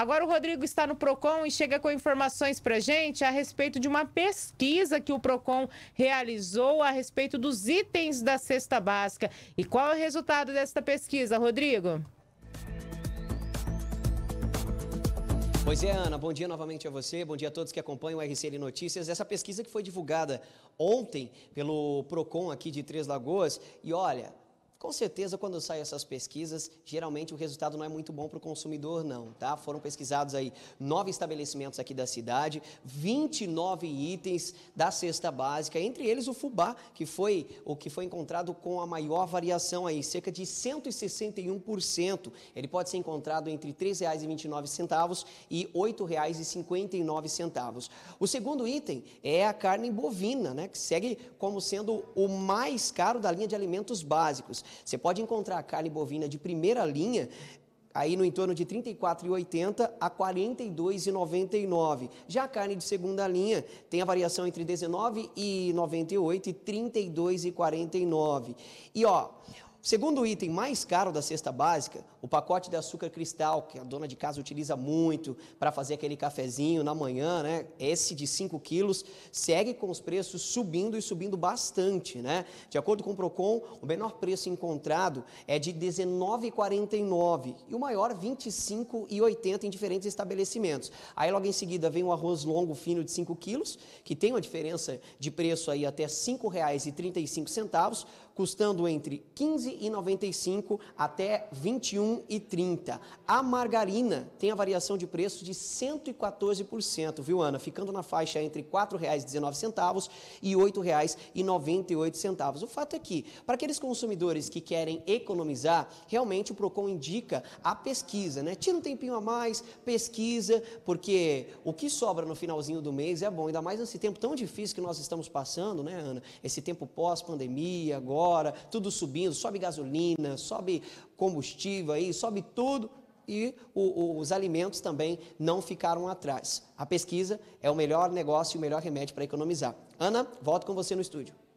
Agora o Rodrigo está no Procon e chega com informações para gente a respeito de uma pesquisa que o Procon realizou a respeito dos itens da cesta básica. E qual é o resultado desta pesquisa, Rodrigo? Pois é, Ana, bom dia novamente a você, bom dia a todos que acompanham o RCN Notícias. Essa pesquisa que foi divulgada ontem pelo PROCON aqui de Três Lagoas, e olha, com certeza, quando saem essas pesquisas, geralmente o resultado não é muito bom para o consumidor, não, tá? Foram pesquisados aí nove estabelecimentos aqui da cidade, 29 itens da cesta básica, entre eles o fubá, que foi o que foi encontrado com a maior variação aí, cerca de 161%. Ele pode ser encontrado entre R$ 3,29 e R$ 8,59. O segundo item é a carne bovina, né, que segue como sendo o mais caro da linha de alimentos básicos. Você pode encontrar a carne bovina de primeira linha aí no entorno de 34,80 a 42,99. Já a carne de segunda linha tem a variação entre 19,98 e 32,49. E ó, segundo item mais caro da cesta básica, o pacote de açúcar cristal, que a dona de casa utiliza muito para fazer aquele cafezinho na manhã, né? Esse de 5 quilos segue com os preços subindo e subindo bastante, né? De acordo com o Procon, o menor preço encontrado é de 19,49 e o maior 25,80 em diferentes estabelecimentos. Aí logo em seguida vem o arroz longo fino de 5 quilos, que tem uma diferença de preço aí até R$ 5,35, custando entre 15 15,95 até 21,30. A margarina tem a variação de preço de 114%, viu, Ana? Ficando na faixa entre R$ 4,19 e R$ 8,98. O fato é que, para aqueles consumidores que querem economizar, realmente o Procon indica a pesquisa, né? Tira um tempinho a mais, pesquisa, porque o que sobra no finalzinho do mês é bom, ainda mais nesse tempo tão difícil que nós estamos passando, né, Ana? Esse tempo pós-pandemia, agora, tudo subindo, sobe gasolina, sobe combustível aí, sobe tudo e o, o, os alimentos também não ficaram atrás. A pesquisa é o melhor negócio e o melhor remédio para economizar. Ana, volto com você no estúdio.